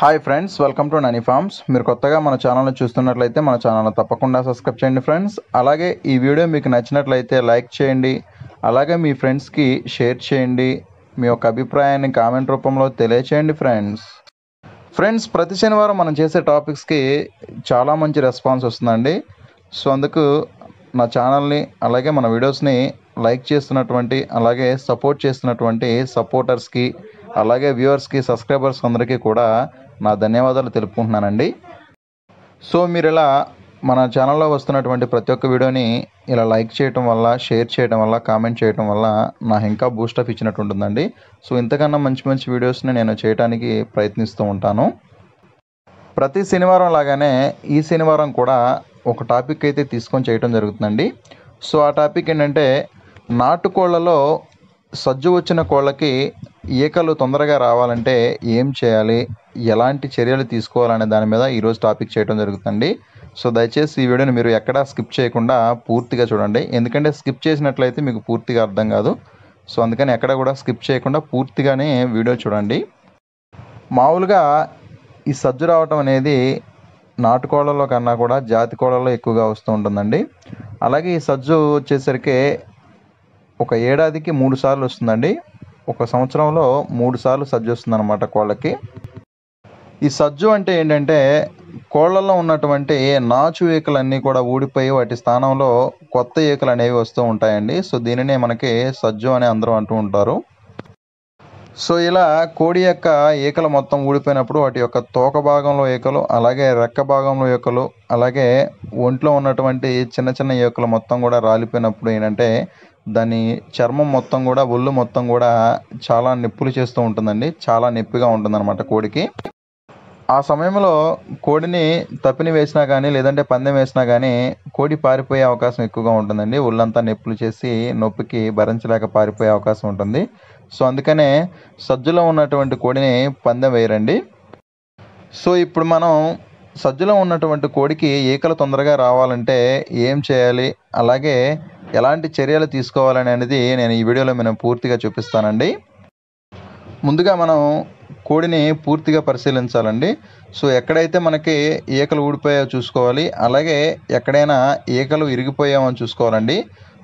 hi friends welcome to Nani farms మీరు కొత్తగా మన ఛానల్ని చూస్తున్నట్లయితే మన ఛానల్ని తప్పకుండా సబ్స్క్రైబ్ చేయండి ఫ్రెండ్స్ అలాగే ఈ వీడియో మీకు నచ్చినట్లయితే లైక్ చేయండి అలాగే మీ ఫ్రెండ్స్కి షేర్ చేయండి మీ యొక్క అభిప్రాయాన్ని కామెంట్ రూపంలో తెలియచేయండి ఫ్రెండ్స్ ఫ్రెండ్స్ ప్రతి శనివారం మనం చేసే టాపిక్స్కి చాలా మంచి రెస్పాన్స్ వస్తుందండి సో అందుకు నా ఛానల్ని అలాగే మన వీడియోస్ని లైక్ చేస్తున్నటువంటి అలాగే సపోర్ట్ చేస్తున్నటువంటి సపోర్టర్స్కి అలాగే వ్యూవర్స్కి సబ్స్క్రైబర్స్ అందరికీ కూడా నా ధన్యవాదాలు తెలుపుకుంటున్నానండి సో మీరు ఇలా మన ఛానల్లో వస్తున్నటువంటి ప్రతి ఒక్క వీడియోని ఇలా లైక్ చేయటం వల్ల షేర్ చేయడం వల్ల కామెంట్ చేయడం వల్ల నాకు ఇంకా బూస్టప్ ఇచ్చినట్టు ఉంటుందండి సో ఇంతకన్నా మంచి మంచి వీడియోస్ని నేను చేయడానికి ప్రయత్నిస్తూ ఉంటాను ప్రతి శనివారం లాగానే ఈ శనివారం కూడా ఒక టాపిక్ అయితే తీసుకొని చేయటం జరుగుతుందండి సో ఆ టాపిక్ ఏంటంటే నాటుకోళ్లలో సజ్జు వచ్చిన కోళ్ళకి ఈకలు తొందరగా రావాలంటే ఏం చేయాలి ఎలాంటి చర్యలు తీసుకోవాలనే దాని మీద ఈరోజు టాపిక్ చేయడం జరుగుతుంది సో దయచేసి ఈ వీడియోని మీరు ఎక్కడా స్కిప్ చేయకుండా పూర్తిగా చూడండి ఎందుకంటే స్కిప్ చేసినట్లయితే మీకు పూర్తిగా అర్థం కాదు సో అందుకని ఎక్కడ కూడా స్కిప్ చేయకుండా పూర్తిగానే వీడియో చూడండి మామూలుగా ఈ సజ్జు రావటం అనేది నాటుకోళ్ళలో కన్నా కూడా జాతి కోళ్ళలో ఎక్కువగా వస్తూ ఉంటుందండి అలాగే ఈ సజ్జు వచ్చేసరికి ఒక ఏడాదికి మూడు సార్లు వస్తుందండి ఒక సంవత్సరంలో మూడు సార్లు సజ్జు అన్నమాట కోళ్ళకి ఈ సజ్జు అంటే ఏంటంటే కోళ్లలో ఉన్నటువంటి నాచు ఈకలన్నీ కూడా ఊడిపోయి వాటి స్థానంలో కొత్త ఈకలు అనేవి వస్తూ ఉంటాయండి సో దీనినే మనకి సజ్జు అని అందరూ అంటూ ఉంటారు సో ఇలా కోడి యొక్క ఈకలు మొత్తం ఊడిపోయినప్పుడు వాటి యొక్క తోక భాగంలో ఈకలు అలాగే రెక్క భాగంలో ఈకలు అలాగే ఒంట్లో ఉన్నటువంటి చిన్న చిన్న ఈకలు మొత్తం కూడా రాలిపోయినప్పుడు ఏంటంటే దాని చర్మం మొత్తం కూడా ఒళ్ళు మొత్తం కూడా చాలా నొప్పులు చేస్తూ ఉంటుందండి చాలా నొప్పిగా ఉంటుందన్నమాట కోడికి ఆ సమయంలో కోడిని తప్పిని వేసినా కానీ లేదంటే పందెం వేసినా కానీ కోడి పారిపోయే అవకాశం ఎక్కువగా ఉంటుందండి ఒళ్ళంతా నొప్పులు చేసి నొప్పికి భరించలేక పారిపోయే అవకాశం ఉంటుంది సో అందుకనే సజ్జలో ఉన్నటువంటి కోడిని పందెం వేయరండి సో ఇప్పుడు మనం సజ్జలో ఉన్నటువంటి కోడికి ఈకలు తొందరగా రావాలంటే ఏం చేయాలి అలాగే ఎలాంటి చర్యలు తీసుకోవాలని అనేది నేను ఈ వీడియోలో మనం పూర్తిగా చూపిస్తానండి ముందుగా మనం కోడిని పూర్తిగా పరిశీలించాలండి సో ఎక్కడైతే మనకి ఈకలు ఊడిపోయాయో చూసుకోవాలి అలాగే ఎక్కడైనా ఈకలు ఇరిగిపోయామో చూసుకోవాలండి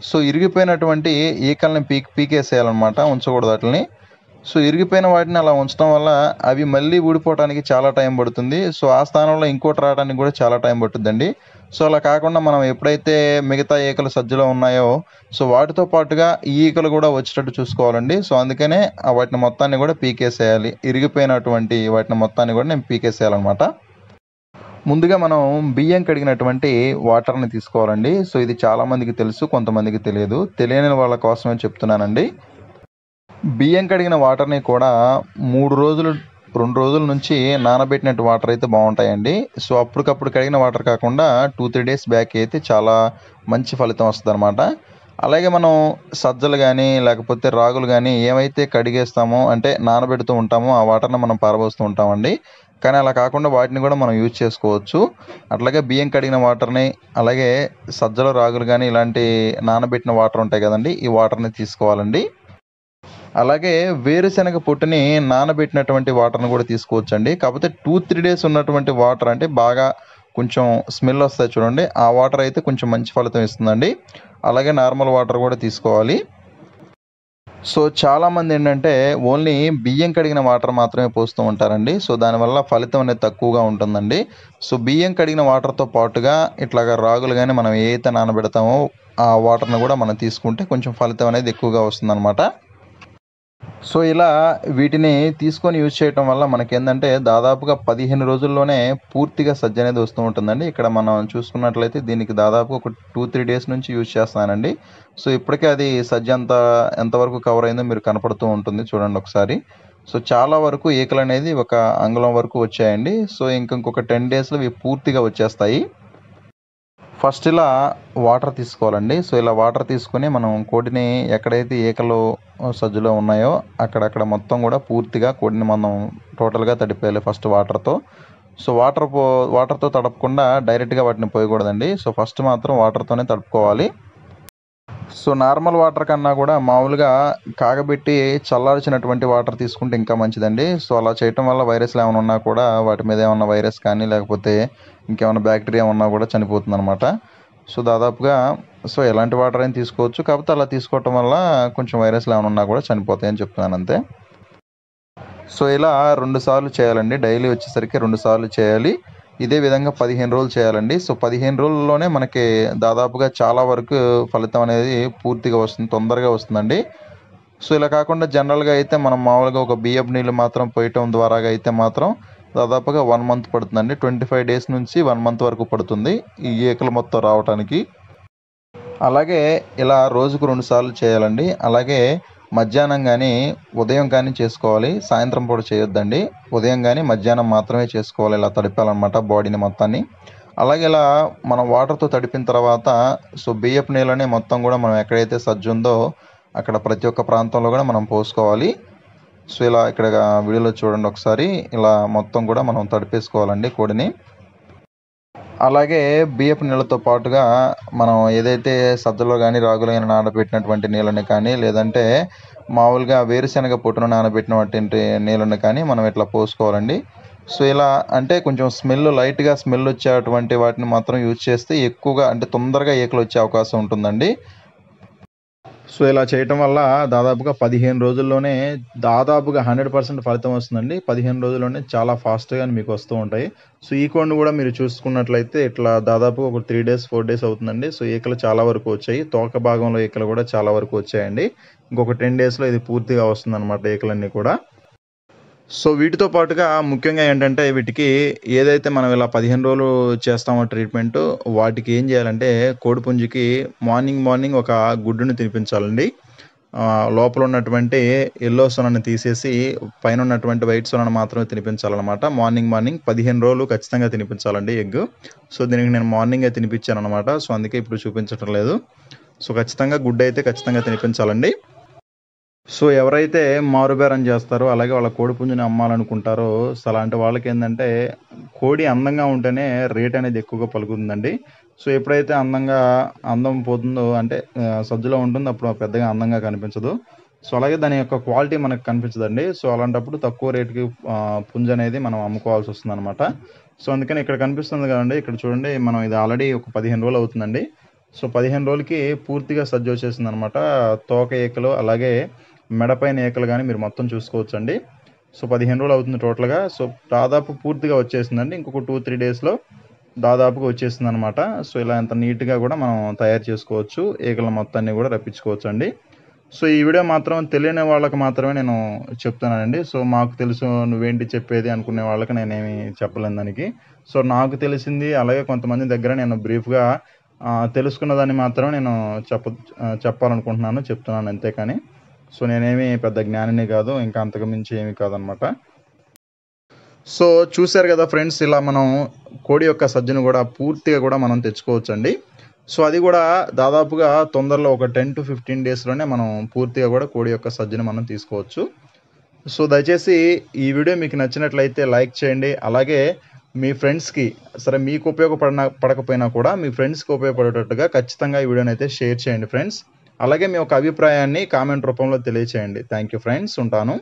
సో ఇరిగిపోయినటువంటి ఈకల్ని పీక్ పీకేసేయాలన్నమాట ఉంచకూడదు వాటిని సో ఇరిగిపోయిన వాటిని అలా ఉంచడం వల్ల అవి మళ్ళీ ఊడిపోవడానికి చాలా టైం పడుతుంది సో ఆ స్థానంలో ఇంకోటి రావడానికి కూడా చాలా టైం పడుతుందండి సో అలా కాకుండా మనం ఎప్పుడైతే మిగతా ఈకలు సజ్జలో ఉన్నాయో సో వాటితో పాటుగా ఈ ఈకలు కూడా వచ్చేటట్టు చూసుకోవాలండి సో అందుకనే వాటిని మొత్తాన్ని కూడా పీకేసేయాలి ఇరిగిపోయినటువంటి వాటిని మొత్తాన్ని కూడా నేను పీకేసేయాలన్నమాట ముందుగా మనం బియ్యం కడిగినటువంటి వాటర్ని తీసుకోవాలండి సో ఇది చాలామందికి తెలుసు కొంతమందికి తెలియదు తెలియని వాళ్ళ కోసమే చెప్తున్నానండి బియ్యం కడిగిన వాటర్ని కూడా మూడు రోజులు రెండు రోజుల నుంచి నానబెట్టినట్టు వాటర్ అయితే బాగుంటాయండి సో అప్పటికప్పుడు కడిగిన వాటర్ కాకుండా టూ త్రీ డేస్ బ్యాక్ అయితే చాలా మంచి ఫలితం వస్తుందన్నమాట అలాగే మనం సజ్జలు కానీ లేకపోతే రాగులు కానీ ఏమైతే కడిగేస్తామో అంటే నానబెడుతూ ఉంటామో ఆ వాటర్ని మనం పారబోస్తూ ఉంటామండి కానీ అలా కాకుండా వాటిని కూడా మనం యూజ్ చేసుకోవచ్చు అట్లాగే బియ్యం కడిగిన వాటర్ని అలాగే సజ్జలు రాగులు కానీ ఇలాంటి నానబెట్టిన వాటర్ ఉంటాయి కదండి ఈ వాటర్ని తీసుకోవాలండి అలాగే వేరుశనగ పొట్టుని నానబెట్టినటువంటి వాటర్ని కూడా తీసుకోవచ్చండి కాకపోతే టూ త్రీ డేస్ ఉన్నటువంటి వాటర్ అంటే బాగా కొంచెం స్మెల్ వస్తాయి చూడండి ఆ వాటర్ అయితే కొంచెం మంచి ఫలితం ఇస్తుందండి అలాగే నార్మల్ వాటర్ కూడా తీసుకోవాలి సో చాలామంది ఏంటంటే ఓన్లీ బియ్యం కడిగిన వాటర్ మాత్రమే పోస్తూ ఉంటారండి సో దానివల్ల ఫలితం అనేది తక్కువగా ఉంటుందండి సో బియ్యం కడిగిన వాటర్తో పాటుగా ఇట్లాగా రాగులు కానీ మనం అయితే నానబెడతామో ఆ వాటర్ని కూడా మనం తీసుకుంటే కొంచెం ఫలితం అనేది ఎక్కువగా వస్తుందన్నమాట సో ఇలా వీటిని తీసుకొని యూజ్ చేయటం వల్ల మనకేందంటే దాదాపుగా పదిహేను రోజుల్లోనే పూర్తిగా సజ్జ అనేది వస్తూ ఉంటుందండి ఇక్కడ మనం చూసుకున్నట్లయితే దీనికి దాదాపు ఒక టూ త్రీ డేస్ నుంచి యూజ్ చేస్తానండి సో ఇప్పటికే అది సజ్జ అంత ఎంతవరకు కవర్ అయిందో మీరు కనపడుతూ ఉంటుంది చూడండి ఒకసారి సో చాలా వరకు ఈకలు అనేది ఒక అంగుళం వరకు వచ్చాయండి సో ఇంకొక టెన్ డేస్లో ఇవి పూర్తిగా వచ్చేస్తాయి ఫస్ట్ ఇలా వాటర్ తీసుకోవాలండి సో ఇలా వాటర్ తీసుకొని మనం కోడిని ఎక్కడైతే ఈకలు సజ్జులో ఉన్నాయో అక్కడక్కడ మొత్తం కూడా పూర్తిగా కోడిని మనం టోటల్గా తడిపేయాలి ఫస్ట్ వాటర్తో సో వాటర్ పో వాటర్తో తడపకుండా డైరెక్ట్గా వాటిని పోయకూడదండి సో ఫస్ట్ మాత్రం వాటర్తోనే తడుపుకోవాలి సో నార్మల్ వాటర్ కన్నా కూడా మామూలుగా కాగబెట్టి చల్లార్చినటువంటి వాటర్ తీసుకుంటే ఇంకా మంచిదండి సో అలా చేయటం వల్ల వైరస్లు ఏమైనా ఉన్నా కూడా వాటి మీద ఏమైనా వైరస్ కానీ లేకపోతే ఇంకేమైనా బ్యాక్టీరియా ఉన్నా కూడా చనిపోతుంది అనమాట సో దాదాపుగా సో ఎలాంటి వాటర్ అయినా తీసుకోవచ్చు కాకపోతే అలా తీసుకోవటం వల్ల కొంచెం వైరస్లు ఏమైనా ఉన్నా కూడా చనిపోతాయని చెప్తున్నాను అంతే సో ఇలా రెండు సార్లు చేయాలండి డైలీ వచ్చేసరికి రెండు సార్లు చేయాలి ఇదే విధంగా పదిహేను రోజులు చేయాలండి సో పదిహేను రోజుల్లోనే మనకి దాదాపుగా చాలా వరకు ఫలితం అనేది పూర్తిగా వస్తుంది తొందరగా వస్తుందండి సో ఇలా కాకుండా జనరల్గా అయితే మనం మామూలుగా ఒక బియ్యపు నీళ్ళు మాత్రం పోయటం ద్వారా అయితే మాత్రం దాదాపుగా వన్ మంత్ పడుతుందండి ట్వంటీ ఫైవ్ డేస్ నుంచి వన్ మంత్ వరకు పడుతుంది ఈ ఈకలు మొత్తం రావటానికి అలాగే ఇలా రోజుకు రెండు సార్లు చేయాలండి అలాగే మధ్యాహ్నం కానీ ఉదయం కానీ చేసుకోవాలి సాయంత్రం పూట చేయొద్దండి ఉదయం కానీ మధ్యాహ్నం మాత్రమే చేసుకోవాలి ఇలా తడిపాలన్నమాట బాడీని మొత్తాన్ని అలాగే ఇలా మనం వాటర్తో తడిపిన తర్వాత సో బియ్యపు నీళ్ళని మొత్తం కూడా మనం ఎక్కడైతే సజ్జుందో అక్కడ ప్రతి ఒక్క ప్రాంతంలో కూడా మనం పోసుకోవాలి సో ఇలా ఇక్కడ వీడియోలో చూడండి ఒకసారి ఇలా మొత్తం కూడా మనం తడిపేసుకోవాలండి కోడిని అలాగే బియ్యపు నీళ్ళతో పాటుగా మనం ఏదైతే సజ్జలో కానీ రాగులైన నానబెట్టినటువంటి నీళ్ళని కానీ లేదంటే మామూలుగా వేరుశనగ పొట్టును నానబెట్టినటువంటి నీళ్ళని కానీ మనం ఇట్లా పోసుకోవాలండి సో ఇలా అంటే కొంచెం స్మెల్ లైట్గా స్మెల్ వచ్చేటువంటి వాటిని మాత్రం యూజ్ చేస్తే ఎక్కువగా అంటే తొందరగా ఏకలు వచ్చే అవకాశం ఉంటుందండి సో ఇలా చేయటం వల్ల దాదాపుగా పదిహేను రోజుల్లోనే దాదాపుగా హండ్రెడ్ పర్సెంట్ ఫలితం వస్తుందండి పదిహేను రోజుల్లోనే చాలా ఫాస్ట్గా మీకు వస్తూ ఉంటాయి సో ఈ కొండ కూడా మీరు చూసుకున్నట్లయితే ఇట్లా దాదాపు ఒక త్రీ డేస్ ఫోర్ డేస్ అవుతుందండి సో ఈకలు చాలా వరకు వచ్చాయి తోక భాగంలో ఈకలు కూడా చాలా వరకు వచ్చాయండి ఇంకొక టెన్ డేస్లో ఇది పూర్తిగా వస్తుందన్నమాట ఈకలన్నీ కూడా సో వీటితో పాటుగా ముఖ్యంగా ఏంటంటే వీటికి ఏదైతే మనం ఇలా పదిహేను రోజులు చేస్తామో ట్రీట్మెంట్ వాటికి ఏం చేయాలంటే కోడిపుంజికి మార్నింగ్ మార్నింగ్ ఒక గుడ్డును తినిపించాలండి లోపల ఉన్నటువంటి ఎల్లో సొనను తీసేసి పైన ఉన్నటువంటి వైట్ సొనను మాత్రమే తినిపించాలన్నమాట మార్నింగ్ మార్నింగ్ పదిహేను రోజులు ఖచ్చితంగా తినిపించాలండి ఎగ్ సో దీనికి నేను మార్నింగే తినిపించాను అనమాట సో అందుకే ఇప్పుడు చూపించటం లేదు సో ఖచ్చితంగా గుడ్ అయితే ఖచ్చితంగా తినిపించాలండి సో ఎవరైతే మారుబేరం చేస్తారో అలాగే వాళ్ళ కోడి పుంజుని అమ్మాలనుకుంటారో సో అలాంటి వాళ్ళకి ఏంటంటే కోడి అందంగా ఉంటేనే రేట్ అనేది ఎక్కువగా పలుకుతుందండి సో ఎప్పుడైతే అందంగా అందం పోతుందో అంటే సజ్జులో ఉంటుంది అప్పుడు పెద్దగా అందంగా కనిపించదు సో అలాగే దాని యొక్క క్వాలిటీ మనకు కనిపించదండి సో అలాంటప్పుడు తక్కువ రేటుకి పుంజ అనేది మనం అమ్ముకోవాల్సి వస్తుంది అనమాట సో అందుకని ఇక్కడ కనిపిస్తుంది కదండి ఇక్కడ చూడండి మనం ఇది ఆల్రెడీ ఒక పదిహేను రోజులు అవుతుందండి సో పదిహేను రోజులకి పూర్తిగా సజ్జ వచ్చేసింది అనమాట తోక ఏకలు అలాగే మెడపైన ఏకలు కానీ మీరు మొత్తం చూసుకోవచ్చండి సో పదిహేను రోజులు అవుతుంది టోటల్గా సో దాదాపు పూర్తిగా వచ్చేసిందండి ఇంకొక టూ త్రీ డేస్లో దాదాపుగా వచ్చేసింది అనమాట సో ఇలా ఎంత నీట్గా కూడా మనం తయారు చేసుకోవచ్చు ఏకల మొత్తాన్ని కూడా రప్పించుకోవచ్చు అండి సో ఈ వీడియో మాత్రం తెలియని వాళ్ళకి మాత్రమే నేను చెప్తున్నానండి సో మాకు తెలుసు నువ్వేంటి చెప్పేది అనుకునే వాళ్ళకి నేనేమి చెప్పలేను దానికి సో నాకు తెలిసింది అలాగే కొంతమంది దగ్గర నేను బ్రీఫ్గా తెలుసుకున్న దాన్ని మాత్రమే నేను చెప్ప చెప్పాలనుకుంటున్నాను చెప్తున్నాను అంతేకాని సో నేనేమి పెద్ద జ్ఞానిని కాదు ఇంకా అంతకు మించి ఏమి కాదనమాట సో చూశారు కదా ఫ్రెండ్స్ ఇలా మనం కోడి యొక్క సజ్జను కూడా పూర్తిగా కూడా మనం తెచ్చుకోవచ్చండి సో అది కూడా దాదాపుగా తొందరలో ఒక టెన్ టు ఫిఫ్టీన్ డేస్లోనే మనం పూర్తిగా కూడా కోడి యొక్క సజ్జను మనం తీసుకోవచ్చు సో దయచేసి ఈ వీడియో మీకు నచ్చినట్లయితే లైక్ చేయండి అలాగే మీ ఫ్రెండ్స్కి సరే మీకు ఉపయోగపడిన పడకపోయినా కూడా మీ ఫ్రెండ్స్కి ఉపయోగపడేటట్టుగా ఖచ్చితంగా ఈ వీడియోని అయితే షేర్ చేయండి ఫ్రెండ్స్ అలాగే మీ యొక్క అభిప్రాయాన్ని కామెంట్ రూపంలో తెలియచేయండి థ్యాంక్ యూ ఫ్రెండ్స్ ఉంటాను